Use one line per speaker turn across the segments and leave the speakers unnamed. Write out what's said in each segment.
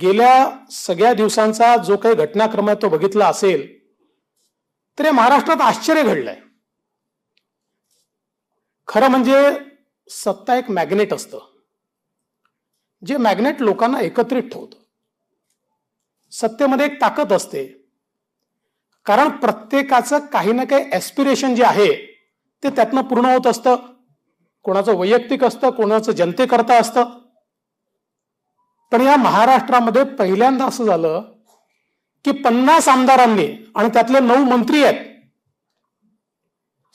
गेल्या सगळ्या दिवसांचा जो काही घटनाक्रम आहे तो बघितला असेल तर या महाराष्ट्रात आश्चर्य घडलंय खरं म्हणजे सत्ता एक मॅग्नेट असतं जे मॅग्नेट लोकांना एकत्रित ठेवतं सत्तेमध्ये एक ताकद असते कारण प्रत्येकाचं काही ना काही ॲस्पिरेशन जे आहे ते त्यातनं पूर्ण होत असतं कोणाचं वैयक्तिक असतं कोणाचं जनतेकरता असतं पण या महाराष्ट्रामध्ये पहिल्यांदा असं झालं की पन्नास आमदारांनी आणि त्यातले नऊ मंत्री आहेत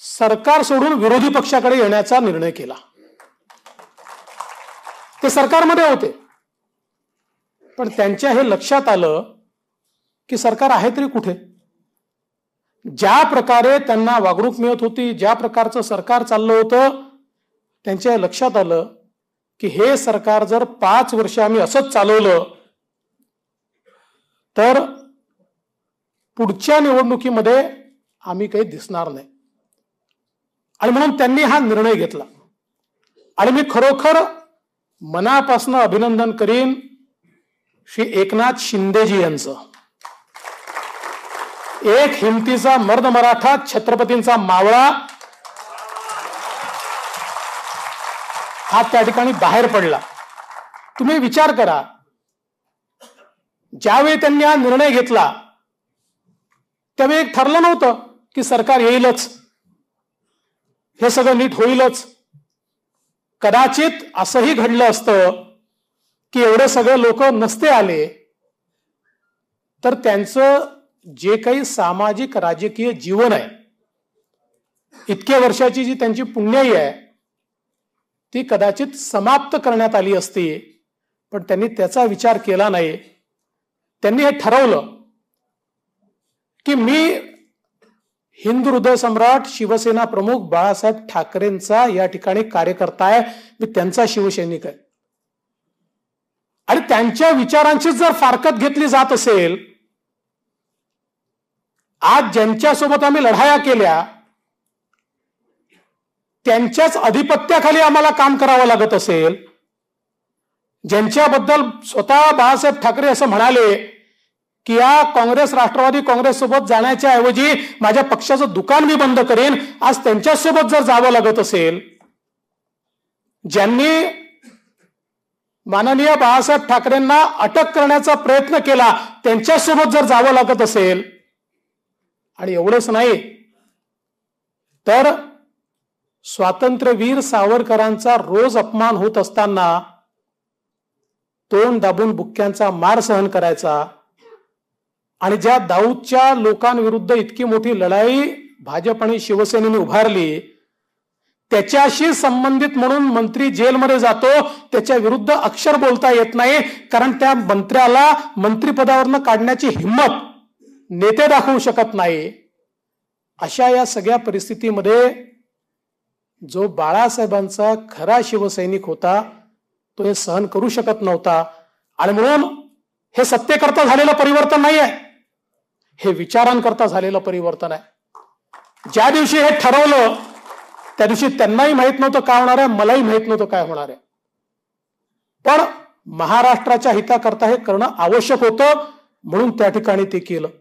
सरकार सोडून विरोधी पक्षाकडे येण्याचा निर्णय केला ते सरकारमध्ये होते पण त्यांच्या हे लक्षात आलं की सरकार आहे तरी कुठे ज्या प्रकारे त्यांना वागणूक मिळत होती ज्या प्रकारचं सरकार चाललं होतं त्यांच्या लक्षात आलं की हे सरकार जर पाच वर्ष आम्ही असंच चालवलं तर पुढच्या निवडणुकीमध्ये आम्ही काही दिसणार नाही आणि म्हणून त्यांनी हा निर्णय घेतला आणि मी खरोखर मनापासून अभिनंदन करीन श्री एकनाथ शिंदेजी यांचं एक हिमतीचा मर्द मराठा छत्रपतींचा मावळा हा त्या ठिकाणी बाहेर पडला तुम्ही विचार करा ज्यावेळी त्यांनी हा निर्णय घेतला त्यावेळी एक ठरलं नव्हतं की सरकार येईलच हे सगळं नीट होईलच कदाचित असंही घडलं असतं की एवढे सगळे लोक नसते आले तर त्यांचं जे काही सामाजिक राजकीय जीवन आहे इतक्या वर्षाची जी त्यांची पुण्याई आहे ती कदाचित समाप्त करण्यात आली असती पण त्यांनी त्याचा विचार केला नाही त्यांनी हे ठरवलं की मी हिंदू हृदय सम्राट शिवसेना प्रमुख बाळासाहेब ठाकरेंचा या ठिकाणी कार्यकर्ता आहे मी त्यांचा शिवसैनिक आहे आणि त्यांच्या विचारांची जर फारकत घेतली जात असेल आज ज्यांच्यासोबत आम्ही लढाया केल्या त्यांच्याच अधिपत्याखाली आम्हाला काम करावं लागत असेल ज्यांच्याबद्दल स्वतः बाळासाहेब ठाकरे असं म्हणाले की या काँग्रेस राष्ट्रवादी काँग्रेस सोबत जाण्याच्या ऐवजी माझ्या पक्षाचं दुकान मी बंद करेन आज त्यांच्यासोबत जर जावं लागत असेल ज्यांनी माननीय बाळासाहेब ठाकरेंना अटक करण्याचा प्रयत्न केला त्यांच्यासोबत जर जावं लागत असेल आणि एवढंच नाही तर स्वातंत्र्यवीर सावरकरांचा रोज अपमान होत असताना तोंड दाबून बुक्क्यांचा मार सहन करायचा आणि ज्या दाऊदच्या लोकांविरुद्ध इतकी मोठी लढाई भाजप आणि शिवसेनेने उभारली त्याच्याशी संबंधित म्हणून मंत्री जेलमध्ये जातो त्याच्या विरुद्ध अक्षर बोलता येत नाही कारण त्या मंत्र्याला मंत्रिपदावरनं काढण्याची हिंमत नेते दाखवू शकत नाही अशा या सगळ्या परिस्थितीमध्ये जो बाळासाहेबांचा खरा शिवसैनिक होता तो हे सहन करू शकत नव्हता आणि म्हणून हे सत्तेकरता झालेलं परिवर्तन नाही आहे हे विचारांकरता झालेलं परिवर्तन आहे ज्या दिवशी हे ठरवलं त्या दिवशी त्यांनाही माहीत नव्हतं काय होणार आहे मलाही माहीत नव्हतं काय होणार आहे पण महाराष्ट्राच्या हिताकरता हे करणं आवश्यक होतं म्हणून त्या ठिकाणी ते केलं